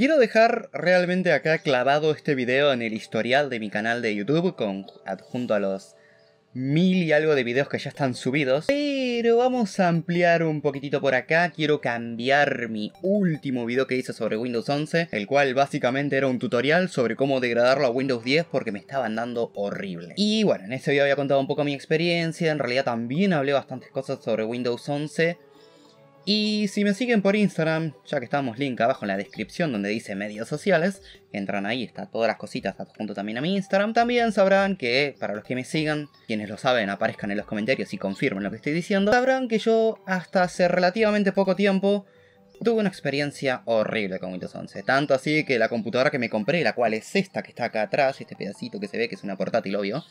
Quiero dejar realmente acá clavado este video en el historial de mi canal de YouTube, con, adjunto a los mil y algo de videos que ya están subidos. Pero vamos a ampliar un poquitito por acá. Quiero cambiar mi último video que hice sobre Windows 11, el cual básicamente era un tutorial sobre cómo degradarlo a Windows 10 porque me estaban dando horrible. Y bueno, en ese video había contado un poco mi experiencia, en realidad también hablé bastantes cosas sobre Windows 11 y si me siguen por Instagram, ya que estamos link abajo en la descripción donde dice medios sociales, entran ahí, está todas las cositas junto también a mi Instagram, también sabrán que, para los que me sigan, quienes lo saben aparezcan en los comentarios y confirmen lo que estoy diciendo, sabrán que yo hasta hace relativamente poco tiempo tuve una experiencia horrible con Windows 11, tanto así que la computadora que me compré, la cual es esta que está acá atrás, este pedacito que se ve que es una portátil obvio,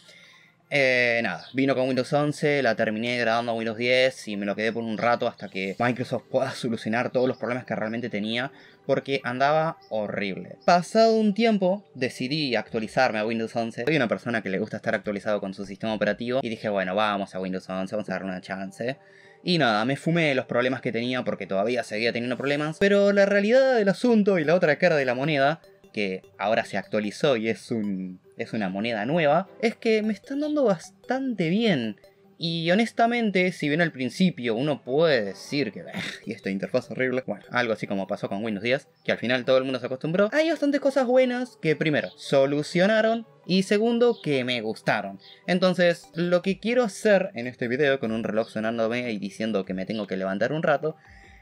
eh, nada, vino con Windows 11, la terminé grabando a Windows 10 y me lo quedé por un rato hasta que Microsoft pueda solucionar todos los problemas que realmente tenía porque andaba horrible. Pasado un tiempo decidí actualizarme a Windows 11. Soy una persona que le gusta estar actualizado con su sistema operativo y dije, bueno, vamos a Windows 11, vamos a darle una chance. Y nada, me fumé los problemas que tenía porque todavía seguía teniendo problemas, pero la realidad del asunto y la otra cara de la moneda que ahora se actualizó y es, un, es una moneda nueva, es que me están dando bastante bien. Y honestamente, si bien al principio uno puede decir que, y esta interfaz horrible, bueno, algo así como pasó con Windows 10, que al final todo el mundo se acostumbró, hay bastantes cosas buenas que primero solucionaron y segundo que me gustaron. Entonces, lo que quiero hacer en este video con un reloj sonándome y diciendo que me tengo que levantar un rato,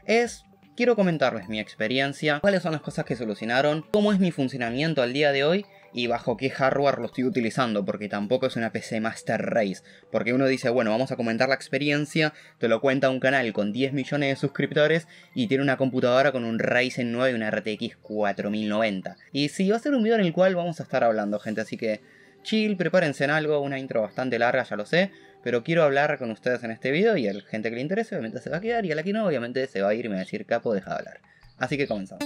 es quiero comentarles mi experiencia, cuáles son las cosas que solucionaron, cómo es mi funcionamiento al día de hoy y bajo qué hardware lo estoy utilizando, porque tampoco es una PC Master Race. Porque uno dice, bueno, vamos a comentar la experiencia, te lo cuenta un canal con 10 millones de suscriptores y tiene una computadora con un Ryzen 9 y una RTX 4090. Y sí, va a ser un video en el cual vamos a estar hablando, gente, así que chill, prepárense en algo, una intro bastante larga, ya lo sé, pero quiero hablar con ustedes en este video y a la gente que le interese obviamente se va a quedar y a la que no obviamente se va a ir y me va a decir capo, deja de hablar. Así que comenzamos.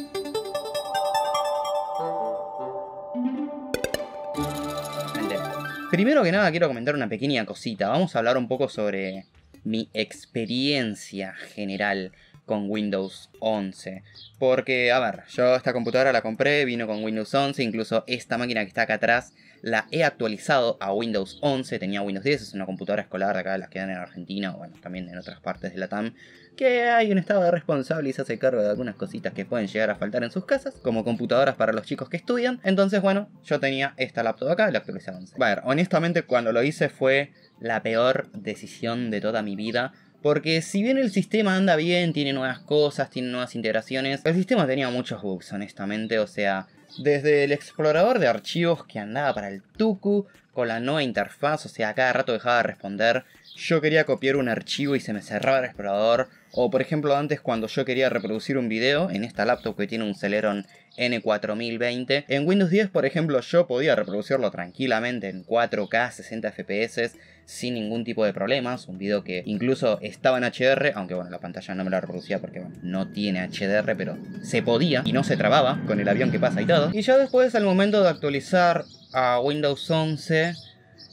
Primero que nada quiero comentar una pequeña cosita. Vamos a hablar un poco sobre mi experiencia general con Windows 11. Porque, a ver, yo esta computadora la compré, vino con Windows 11, incluso esta máquina que está acá atrás la he actualizado a Windows 11, tenía Windows 10, es una computadora escolar acá, las que en Argentina, o bueno, también en otras partes de la TAM, que hay un estado responsable y se hace cargo de algunas cositas que pueden llegar a faltar en sus casas, como computadoras para los chicos que estudian. Entonces, bueno, yo tenía esta laptop acá, la actualizé a 11. A ver, honestamente cuando lo hice fue la peor decisión de toda mi vida porque si bien el sistema anda bien, tiene nuevas cosas, tiene nuevas integraciones, el sistema tenía muchos bugs, honestamente. O sea, desde el explorador de archivos que andaba para el Tuku, con la nueva interfaz, o sea, cada rato dejaba de responder. Yo quería copiar un archivo y se me cerraba el explorador. O por ejemplo, antes cuando yo quería reproducir un video en esta laptop que tiene un Celeron N4020. En Windows 10, por ejemplo, yo podía reproducirlo tranquilamente en 4K 60 FPS sin ningún tipo de problemas. Un video que incluso estaba en HDR, aunque bueno, la pantalla no me la reproducía porque bueno, no tiene HDR, pero se podía y no se trababa con el avión que pasa y todo. Y ya después, al momento de actualizar a Windows 11,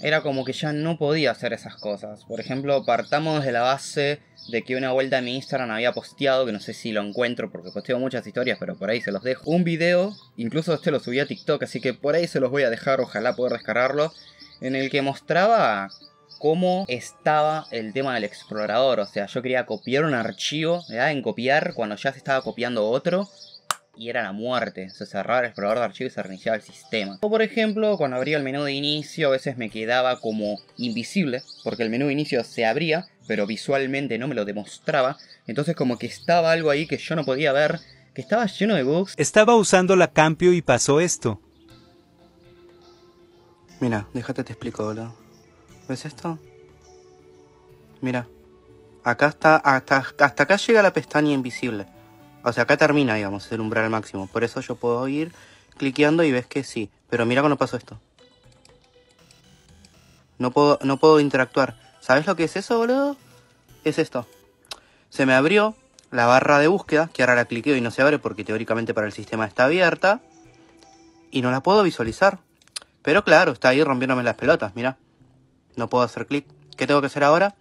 era como que ya no podía hacer esas cosas. Por ejemplo, partamos de la base de que una vuelta en mi Instagram había posteado, que no sé si lo encuentro porque posteo muchas historias, pero por ahí se los dejo. Un video, incluso este lo subí a TikTok, así que por ahí se los voy a dejar, ojalá poder descargarlo, en el que mostraba cómo estaba el tema del explorador. O sea, yo quería copiar un archivo, me en copiar cuando ya se estaba copiando otro. Y era la muerte. Se cerraba el explorador de archivos y se reiniciaba el sistema. O por ejemplo, cuando abría el menú de inicio, a veces me quedaba como invisible, porque el menú de inicio se abría, pero visualmente no me lo demostraba. Entonces como que estaba algo ahí que yo no podía ver, que estaba lleno de bugs. Estaba usando la Campio y pasó esto. Mira, déjate te explico, boludo. ¿Ves esto? Mira. Acá está, hasta, hasta acá llega la pestaña invisible. O sea, acá termina, digamos, el umbral máximo. Por eso yo puedo ir cliqueando y ves que sí. Pero mira cuando pasó esto. No puedo, no puedo interactuar. ¿Sabes lo que es eso, boludo? Es esto. Se me abrió la barra de búsqueda, que ahora la cliqueo y no se abre porque teóricamente para el sistema está abierta. Y no la puedo visualizar. Pero claro, está ahí rompiéndome las pelotas, mira. No puedo hacer clic. ¿Qué tengo que hacer ahora?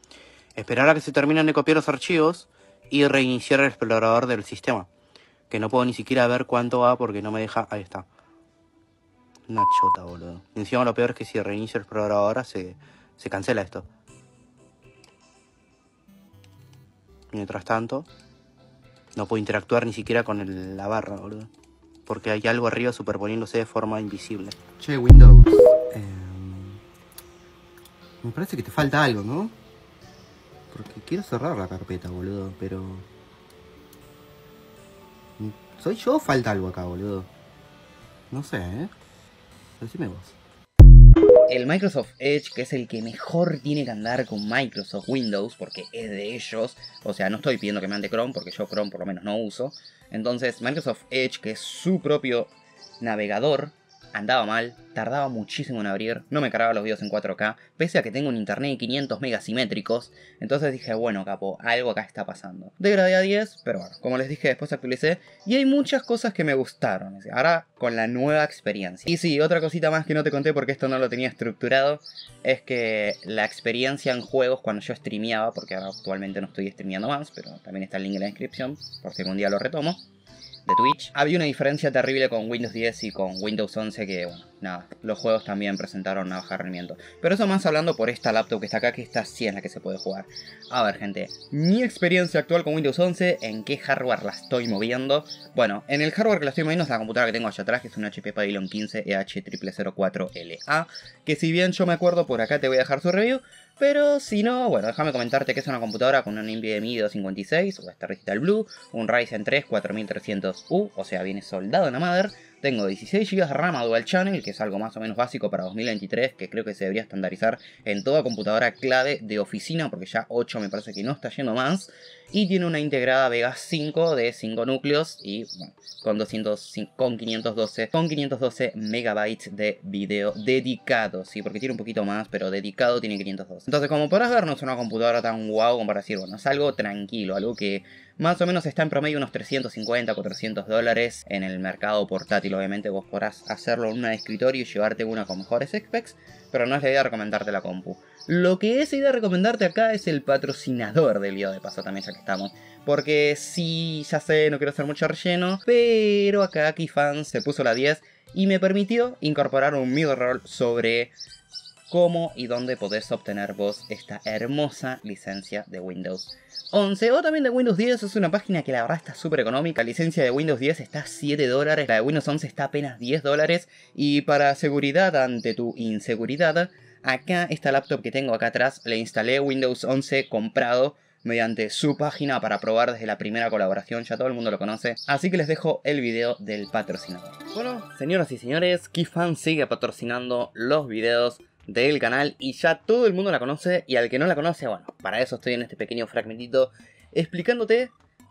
Esperar a que se terminen de copiar los archivos y reiniciar el explorador del sistema. Que no puedo ni siquiera ver cuánto va porque no me deja... Ahí está. Una chota, boludo. Encima lo peor es que si reinicio el explorador ahora se, cancela esto. Mientras tanto, no puedo interactuar ni siquiera con la barra, boludo. Porque hay algo arriba superponiéndose de forma invisible. Che, Windows. Me parece que te falta algo, ¿no? Porque quiero cerrar la carpeta, boludo, pero... ¿Soy yo o falta algo acá, boludo? No sé, ¿eh? Decime vos. El Microsoft Edge, que es el que mejor tiene que andar con Microsoft Windows, porque es de ellos, o sea, no estoy pidiendo que me ande Chrome, porque yo Chrome por lo menos no uso. Entonces, Microsoft Edge, que es su propio navegador, andaba mal, tardaba muchísimo en abrir, no me cargaba los videos en 4K, pese a que tengo un internet de 500 megas simétricos, entonces dije, bueno capo, algo acá está pasando. Degradé a 10, pero bueno, como les dije, después actualicé, y hay muchas cosas que me gustaron, ahora con la nueva experiencia. Y sí, otra cosita más que no te conté porque esto no lo tenía estructurado, es que la experiencia en juegos cuando yo streameaba, porque ahora actualmente no estoy streameando más, pero también está el link en la descripción, por si algún día lo retomo, de Twitch. Había una diferencia terrible con Windows 10 y con Windows 11 que, bueno, nada, los juegos también presentaron una baja rendimiento. Pero eso más hablando por esta laptop que está acá, que está sí en la que se puede jugar. A ver, gente, mi experiencia actual con Windows 11, ¿en qué hardware la estoy moviendo? Bueno, en el hardware que la estoy moviendo es la computadora que tengo allá atrás, que es una HP Pavilion 15 eh 004 la que si bien yo me acuerdo, por acá te voy a dejar su review, pero si no, bueno, déjame comentarte que es una computadora con un mi 256, o esta Digital Blue, un Ryzen 3 4300U, o sea, viene soldado en la madre, tengo 16 GB de RAM Dual Channel, que es algo más o menos básico para 2023, que creo que se debería estandarizar en toda computadora clave de oficina, porque ya 8 me parece que no está yendo más. Y tiene una integrada Vega 5 de 5 núcleos y con, 512 con 512 megabytes de video dedicado, sí, porque tiene un poquito más, pero dedicado tiene 512. Entonces, como podrás ver, no es una computadora tan guau como para decir, bueno, es algo tranquilo, algo que más o menos está en promedio unos 350, 400 dólares en el mercado portátil obviamente vos podrás hacerlo en una escritorio y llevarte una con mejores specs, pero no es la idea de recomendarte la compu. Lo que es idea de recomendarte acá es el patrocinador del video de paso también, ya que estamos. Porque sí, ya sé, no quiero hacer mucho relleno, pero acá Kifan se puso la 10 y me permitió incorporar un midroll sobre cómo y dónde podés obtener vos esta hermosa licencia de Windows 11 o también de Windows 10. Es una página que la verdad está súper económica. La licencia de Windows 10 está a 7 dólares, la de Windows 11 está apenas 10 dólares. Y para seguridad ante tu inseguridad, acá esta laptop que tengo acá atrás, le instalé Windows 11 comprado mediante su página para probar desde la primera colaboración, ya todo el mundo lo conoce, así que les dejo el video del patrocinador. Bueno, señoras y señores, Kifan sigue patrocinando los videos del canal y ya todo el mundo la conoce y al que no la conoce, bueno, para eso estoy en este pequeño fragmentito explicándote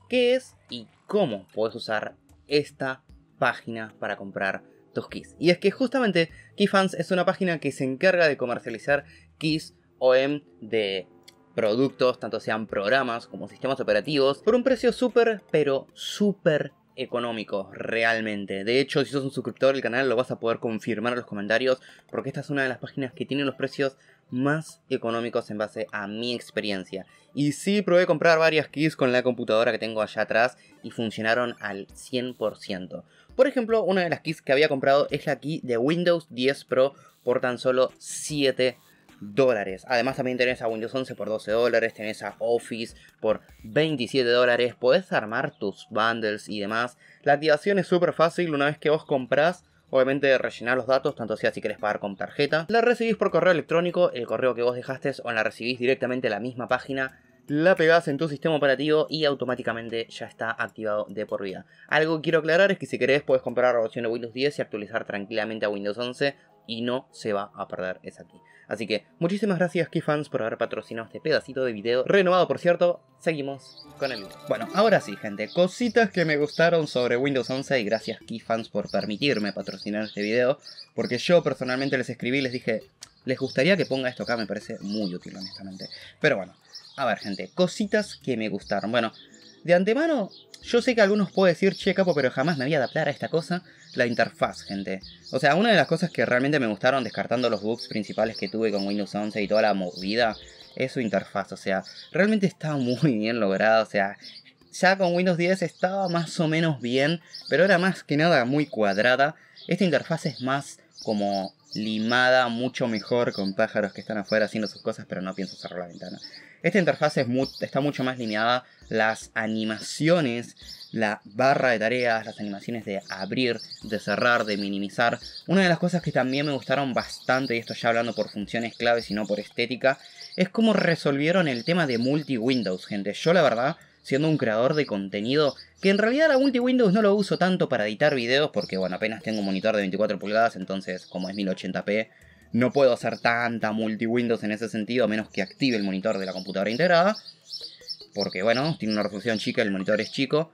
qué es y cómo puedes usar esta página para comprar tus keys. Y es que justamente KeyFans es una página que se encarga de comercializar keys OEM de productos, tanto sean programas como sistemas operativos, por un precio súper, pero súper Económico realmente. De hecho, si sos un suscriptor del canal lo vas a poder confirmar en los comentarios porque esta es una de las páginas que tiene los precios más económicos en base a mi experiencia. Y sí, probé comprar varias keys con la computadora que tengo allá atrás y funcionaron al 100%. Por ejemplo, una de las keys que había comprado es la key de Windows 10 Pro por tan solo 7 dólares. Además también tenés a Windows 11 por 12 dólares, tenés a Office por 27 dólares, podés armar tus bundles y demás. La activación es súper fácil una vez que vos comprás. Obviamente rellenar los datos, tanto sea si querés pagar con tarjeta. La recibís por correo electrónico, el correo que vos dejaste o la recibís directamente en la misma página la pegás en tu sistema operativo y automáticamente ya está activado de por vida. Algo que quiero aclarar es que si querés puedes comprar la versión de Windows 10 y actualizar tranquilamente a Windows 11 y no se va a perder esa aquí. Así que muchísimas gracias Keyfans por haber patrocinado este pedacito de video. Renovado por cierto, seguimos con el video. Bueno, ahora sí gente, cositas que me gustaron sobre Windows 11 y gracias Keyfans por permitirme patrocinar este video. Porque yo personalmente les escribí y les dije, les gustaría que ponga esto acá, me parece muy útil honestamente. Pero bueno, a ver gente, cositas que me gustaron. Bueno, de antemano yo sé que algunos pueden decir, che capo, pero jamás me voy a adaptar a esta cosa la interfaz, gente. O sea, una de las cosas que realmente me gustaron, descartando los bugs principales que tuve con Windows 11 y toda la movida, es su interfaz. O sea, realmente está muy bien lograda. O sea, ya con Windows 10 estaba más o menos bien, pero era más que nada muy cuadrada. Esta interfaz es más como limada, mucho mejor con pájaros que están afuera haciendo sus cosas, pero no pienso cerrar la ventana. Esta interfaz está mucho más lineada. Las animaciones, la barra de tareas, las animaciones de abrir, de cerrar, de minimizar. Una de las cosas que también me gustaron bastante, y esto ya hablando por funciones claves y no por estética, es cómo resolvieron el tema de multi-windows, gente. Yo la verdad siendo un creador de contenido, que en realidad la multi-windows no lo uso tanto para editar videos, porque bueno, apenas tengo un monitor de 24 pulgadas, entonces como es 1080p, no puedo hacer tanta multi-windows en ese sentido, a menos que active el monitor de la computadora integrada. Porque bueno, tiene una resolución chica, el monitor es chico.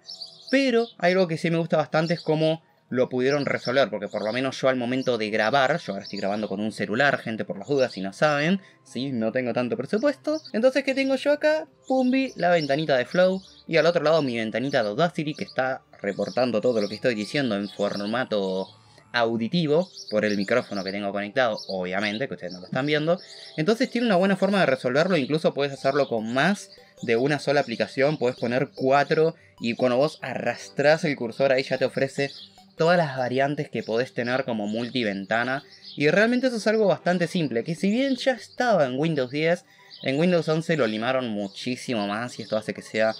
Pero algo que sí me gusta bastante es cómo lo pudieron resolver, porque por lo menos yo al momento de grabar, yo ahora estoy grabando con un celular, gente, por las dudas, si no saben, ¿sí? no tengo tanto presupuesto. Entonces, ¿qué tengo yo acá? Pumbi, la ventanita de Flow, y al otro lado mi ventanita de Audacity, que está reportando todo lo que estoy diciendo en formato auditivo por el micrófono que tengo conectado, obviamente, que ustedes no lo están viendo. Entonces tiene una buena forma de resolverlo, incluso puedes hacerlo con más de una sola aplicación, puedes poner cuatro y cuando vos arrastrás el cursor ahí ya te ofrece todas las variantes que podés tener como multiventana. Y realmente eso es algo bastante simple, que si bien ya estaba en Windows 10, en Windows 11 lo limaron muchísimo más y esto hace que sea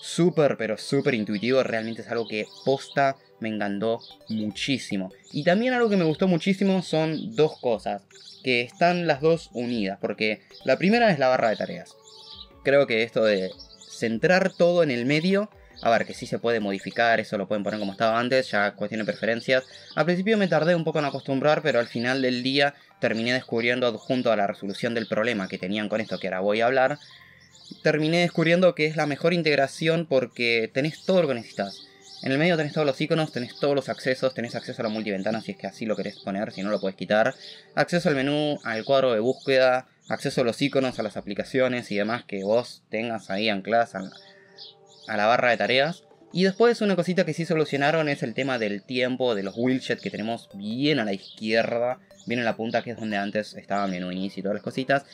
súper, pero súper intuitivo. Realmente es algo que posta me encantó muchísimo. Y también algo que me gustó muchísimo son dos cosas, que están las dos unidas, porque la primera es la barra de tareas. Creo que esto de centrar todo en el medio, a ver, que sí se puede modificar, eso lo pueden poner como estaba antes, ya cuestión de preferencias. Al principio me tardé un poco en acostumbrar, pero al final del día terminé descubriendo junto a la resolución del problema que tenían con esto que ahora voy a hablar, terminé descubriendo que es la mejor integración porque tenés todo lo que necesitas. En el medio tenés todos los iconos, tenés todos los accesos, tenés acceso a la multiventana si es que así lo querés poner, si no lo puedes quitar, acceso al menú, al cuadro de búsqueda, acceso a los iconos, a las aplicaciones y demás que vos tengas ahí ancladas a, a la barra de tareas. Y después una cosita que sí solucionaron es el tema del tiempo, de los widgets que tenemos bien a la izquierda, bien en la punta que es donde antes estaba el menú inicio y todas las cositas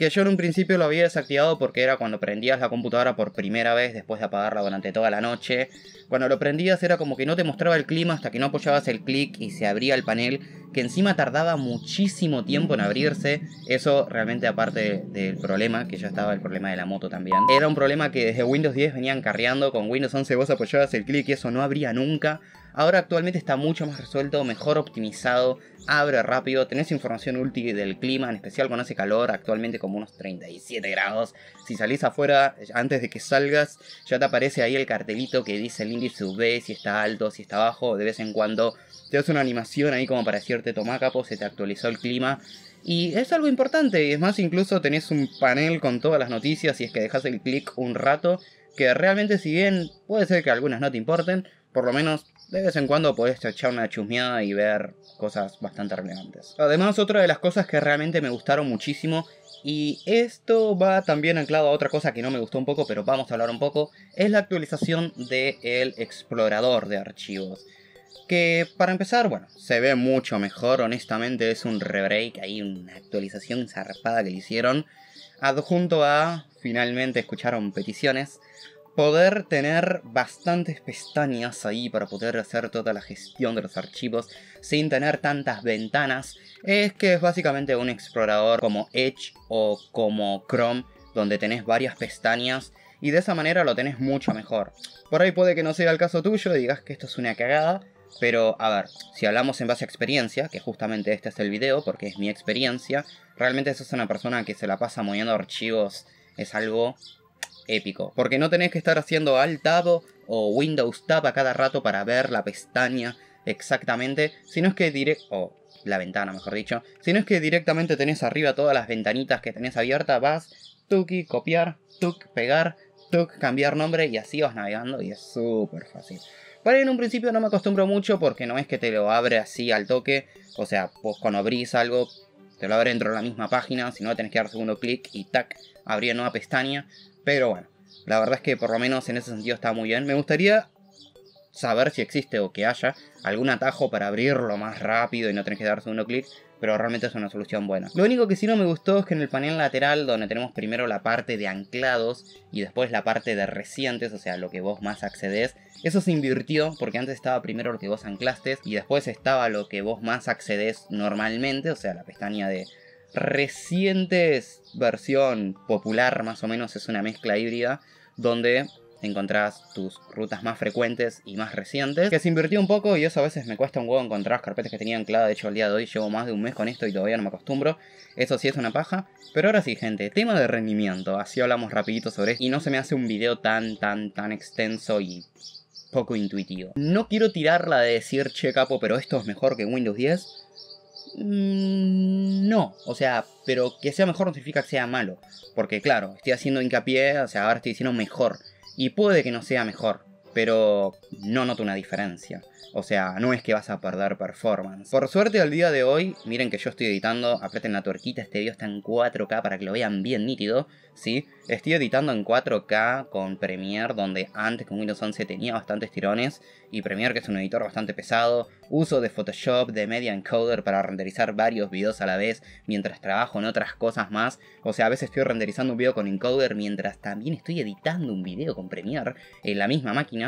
que yo en un principio lo había desactivado porque era cuando prendías la computadora por primera vez después de apagarla durante toda la noche. Cuando lo prendías era como que no te mostraba el clima hasta que no apoyabas el clic y se abría el panel, que encima tardaba muchísimo tiempo en abrirse. Eso realmente aparte del problema, que ya estaba el problema de la moto también. Era un problema que desde Windows 10 venían carreando, con Windows 11 vos apoyabas el clic y eso no abría nunca. Ahora actualmente está mucho más resuelto, mejor optimizado, abre rápido, tenés información útil del clima, en especial cuando hace calor, actualmente como unos 37 grados. Si salís afuera, antes de que salgas, ya te aparece ahí el cartelito que dice el índice UV, si está alto, si está bajo, de vez en cuando te hace una animación ahí como para decirte tomá capo, se te actualizó el clima. Y es algo importante, y es más, incluso tenés un panel con todas las noticias si es que dejas el clic un rato, que realmente si bien puede ser que algunas no te importen, por lo menos de vez en cuando podés echar una chusmeada y ver cosas bastante relevantes. Además, otra de las cosas que realmente me gustaron muchísimo, y esto va también anclado a otra cosa que no me gustó un poco, pero vamos a hablar un poco, es la actualización del el explorador de archivos. Que para empezar, bueno, se ve mucho mejor, honestamente es un rebreak, hay una actualización zarpada que le hicieron, adjunto a finalmente escucharon peticiones poder tener bastantes pestañas ahí para poder hacer toda la gestión de los archivos sin tener tantas ventanas es que es básicamente un explorador como Edge o como Chrome donde tenés varias pestañas y de esa manera lo tenés mucho mejor. Por ahí puede que no sea el caso tuyo y digas que esto es una cagada, pero a ver, si hablamos en base a experiencia, que justamente este es el video porque es mi experiencia, realmente sos una persona que se la pasa moviendo archivos, es algo porque no tenés que estar haciendo Alt Tab o Windows Tab a cada rato para ver la pestaña exactamente, sino es que directo la ventana, mejor dicho, sino es que directamente tenés arriba todas las ventanitas que tenés abiertas, vas tuki copiar, tuk pegar, tuk cambiar nombre y así vas navegando y es súper fácil. Para en un principio no me acostumbro mucho porque no es que te lo abre así al toque, o sea, pues cuando abrís algo te lo abre dentro de la misma página, si no tenés que dar segundo clic y tac, abrir nueva pestaña. Pero bueno, la verdad es que por lo menos en ese sentido está muy bien. Me gustaría saber si existe o que haya algún atajo para abrirlo más rápido y no tener que darse uno clic, pero realmente es una solución buena. Lo único que sí no me gustó es que en el panel lateral, donde tenemos primero la parte de anclados y después la parte de recientes, o sea, lo que vos más accedes, eso se invirtió porque antes estaba primero lo que vos anclaste y después estaba lo que vos más accedes normalmente, o sea, la pestaña de recientes versión popular, más o menos, es una mezcla híbrida donde encontrás tus rutas más frecuentes y más recientes, que se invirtió un poco y eso a veces me cuesta un huevo encontrar carpetas que tenía anclada, de hecho el día de hoy llevo más de un mes con esto y todavía no me acostumbro, eso sí es una paja, pero ahora sí gente, tema de rendimiento, así hablamos rapidito sobre esto y no se me hace un video tan tan tan extenso y poco intuitivo. No quiero tirarla de decir che capo, pero esto es mejor que Windows 10, Mm, no, o sea, pero que sea mejor no significa que sea malo. Porque claro, estoy haciendo hincapié, o sea, ahora estoy diciendo mejor. Y puede que no sea mejor pero no noto una diferencia. O sea, no es que vas a perder performance. Por suerte al día de hoy, miren que yo estoy editando, Apreten la tuerquita, este video está en 4K para que lo vean bien nítido, ¿sí? Estoy editando en 4K con Premiere, donde antes con Windows 11 tenía bastantes tirones, y Premiere que es un editor bastante pesado, uso de Photoshop, de Media Encoder para renderizar varios videos a la vez, mientras trabajo en otras cosas más, o sea, a veces estoy renderizando un video con encoder mientras también estoy editando un video con Premiere en la misma máquina,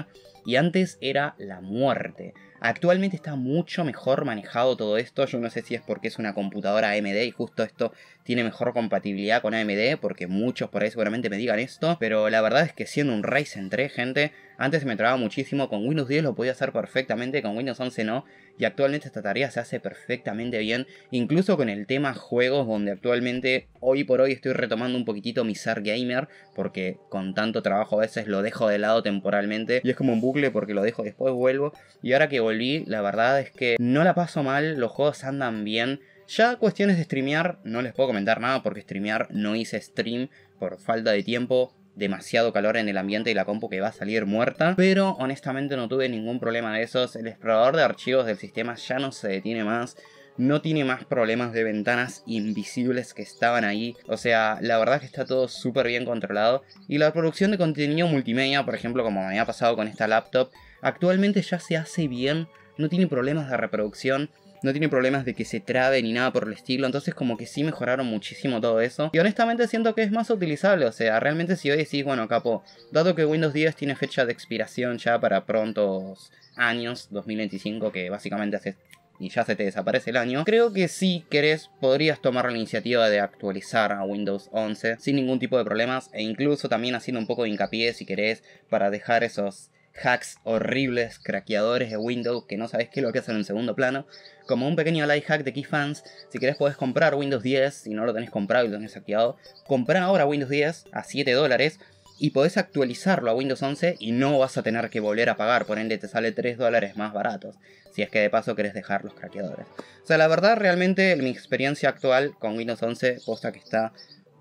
y antes era la muerte. Actualmente está mucho mejor manejado todo esto. Yo no sé si es porque es una computadora AMD y justo esto tiene mejor compatibilidad con AMD, porque muchos por ahí seguramente me digan esto. Pero la verdad es que siendo un Ryzen 3, gente, antes me trababa muchísimo. Con Windows 10 lo podía hacer perfectamente, con Windows 11 no. Y actualmente esta tarea se hace perfectamente bien. Incluso con el tema juegos, donde actualmente hoy por hoy estoy retomando un poquitito mi ser gamer, porque con tanto trabajo a veces lo dejo de lado temporalmente. Y es como un bucle porque lo dejo después vuelvo. Y ahora que la verdad es que no la paso mal, los juegos andan bien. Ya cuestiones de streamear, no les puedo comentar nada porque streamear no hice stream por falta de tiempo, demasiado calor en el ambiente y la compu que va a salir muerta. Pero honestamente no tuve ningún problema de esos. El explorador de archivos del sistema ya no se detiene más. No tiene más problemas de ventanas invisibles que estaban ahí. O sea, la verdad que está todo súper bien controlado. Y la producción de contenido multimedia, por ejemplo, como me ha pasado con esta laptop, Actualmente ya se hace bien, no tiene problemas de reproducción, no tiene problemas de que se trabe ni nada por el estilo, entonces como que sí mejoraron muchísimo todo eso. Y honestamente siento que es más utilizable, o sea, realmente si hoy decís, bueno, capo, dado que Windows 10 tiene fecha de expiración ya para prontos años, 2025, que básicamente hace y ya se te desaparece el año, creo que si querés podrías tomar la iniciativa de actualizar a Windows 11 sin ningún tipo de problemas e incluso también haciendo un poco de hincapié si querés para dejar esos hacks horribles, craqueadores de Windows que no sabes qué lo que hacen en segundo plano. Como un pequeño light hack de Keyfans, si querés podés comprar Windows 10, si no lo tenés comprado y lo tenés activado. comprá ahora Windows 10 a 7 dólares y podés actualizarlo a Windows 11 y no vas a tener que volver a pagar, por ende te sale 3 dólares más baratos, si es que de paso querés dejar los craqueadores. O sea, la verdad realmente mi experiencia actual con Windows 11 posta que está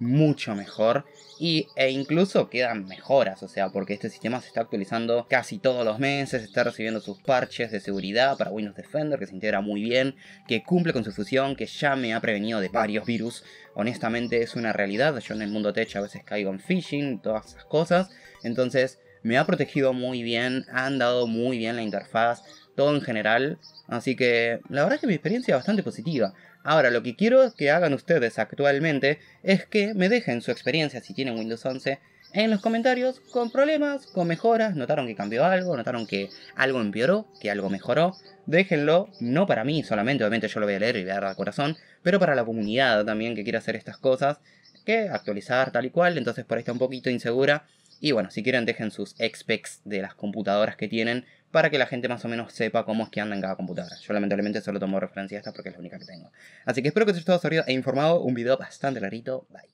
mucho mejor y, e incluso quedan mejoras, o sea, porque este sistema se está actualizando casi todos los meses, está recibiendo sus parches de seguridad para Windows Defender, que se integra muy bien, que cumple con su fusión, que ya me ha prevenido de varios virus. Honestamente es una realidad, yo en el mundo tech a veces caigo en phishing, todas esas cosas, entonces me ha protegido muy bien, ha andado muy bien la interfaz, en general. Así que la verdad es que mi experiencia es bastante positiva. Ahora, lo que quiero que hagan ustedes actualmente es que me dejen su experiencia si tienen Windows 11 en los comentarios con problemas, con mejoras, notaron que cambió algo, notaron que algo empeoró, que algo mejoró. Déjenlo, no para mí solamente, obviamente yo lo voy a leer y voy a dar al corazón, pero para la comunidad también que quiere hacer estas cosas, que actualizar tal y cual, entonces por ahí está un poquito insegura. Y bueno, si quieren dejen sus expects de las computadoras que tienen para que la gente más o menos sepa cómo es que anda en cada computadora. Yo lamentablemente solo tomo referencia a esta porque es la única que tengo. Así que espero que os haya gustado e informado. Un video bastante larito Bye.